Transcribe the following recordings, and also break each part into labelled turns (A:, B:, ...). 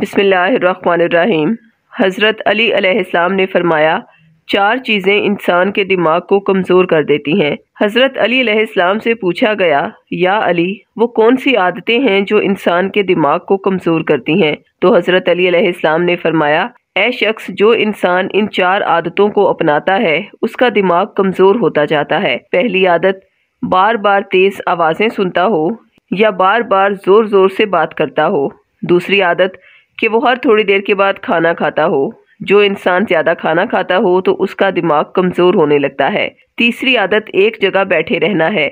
A: बिसमीम हज़रत अली अलैहिस्सलाम ने फरमाया चार चीज़ें इंसान के दिमाग को कमज़ोर कर देती हैं हज़रत अली अलैहिस्सलाम से पूछा गया या अली वो कौन सी आदतें हैं जो इंसान के दिमाग को कमज़ोर करती हैं तो हज़रत अली अलैहिस्सलाम ने फरमाया ऐ शख्स जो इंसान इन चार आदतों को अपनाता है उसका दिमाग कमज़ोर होता जाता है पहली आदत बार बार तेज़ आवाज़ें सुनता हो या बार बार ज़ोर ज़ोर से बात करता हो दूसरी आदत कि वो हर थोड़ी देर के बाद खाना खाता हो जो इंसान ज़्यादा खाना खाता हो तो उसका दिमाग कमज़ोर होने लगता है तीसरी आदत एक जगह बैठे रहना है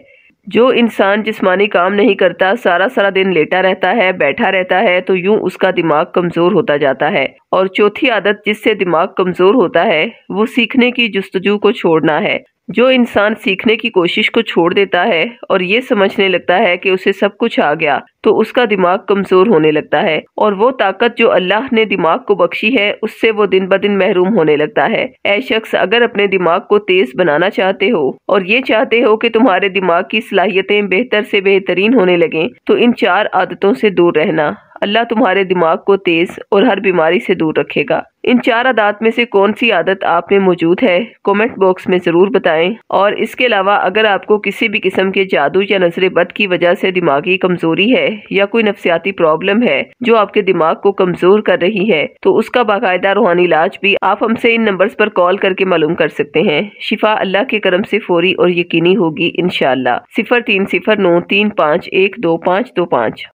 A: जो इंसान जिस्मानी काम नहीं करता सारा सारा दिन लेटा रहता है बैठा रहता है तो यूं उसका दिमाग कमज़ोर होता जाता है और चौथी आदत जिससे दिमाग कमज़ोर होता है वो सीखने की जस्तजू को छोड़ना है जो इंसान सीखने की कोशिश को छोड़ देता है और ये समझने लगता है कि उसे सब कुछ आ गया तो उसका दिमाग कमज़ोर होने लगता है और वो ताकत जो अल्लाह ने दिमाग को बख्शी है उससे वो दिन ब दिन महरूम होने लगता है ए शख्स अगर अपने दिमाग को तेज़ बनाना चाहते हो और ये चाहते हो कि तुम्हारे दिमाग की सलाहियतें बेहतर से बेहतरीन होने लगें तो इन चार आदतों से दूर रहना अल्लाह तुम्हारे दिमाग को तेज़ और हर बीमारी से दूर रखेगा इन चार आदत में से कौन सी आदत आप में मौजूद है कमेंट बॉक्स में ज़रूर बताएं और इसके अलावा अगर आपको किसी भी किस्म के जादू या नजर बद की वजह से दिमागी कमजोरी है या कोई नफसियाती प्रॉब्लम है जो आपके दिमाग को कमजोर कर रही है तो उसका बाकायदा रूहानी इलाज भी आप हमसे इन नंबर्स पर कॉल करके मालूम कर सकते हैं शिफा अल्लाह के करम से फौरी और यकीनी होगी इनशाला सिफर तीन सिफर नौ तीन पाँच एक दो पाँच दो पाँच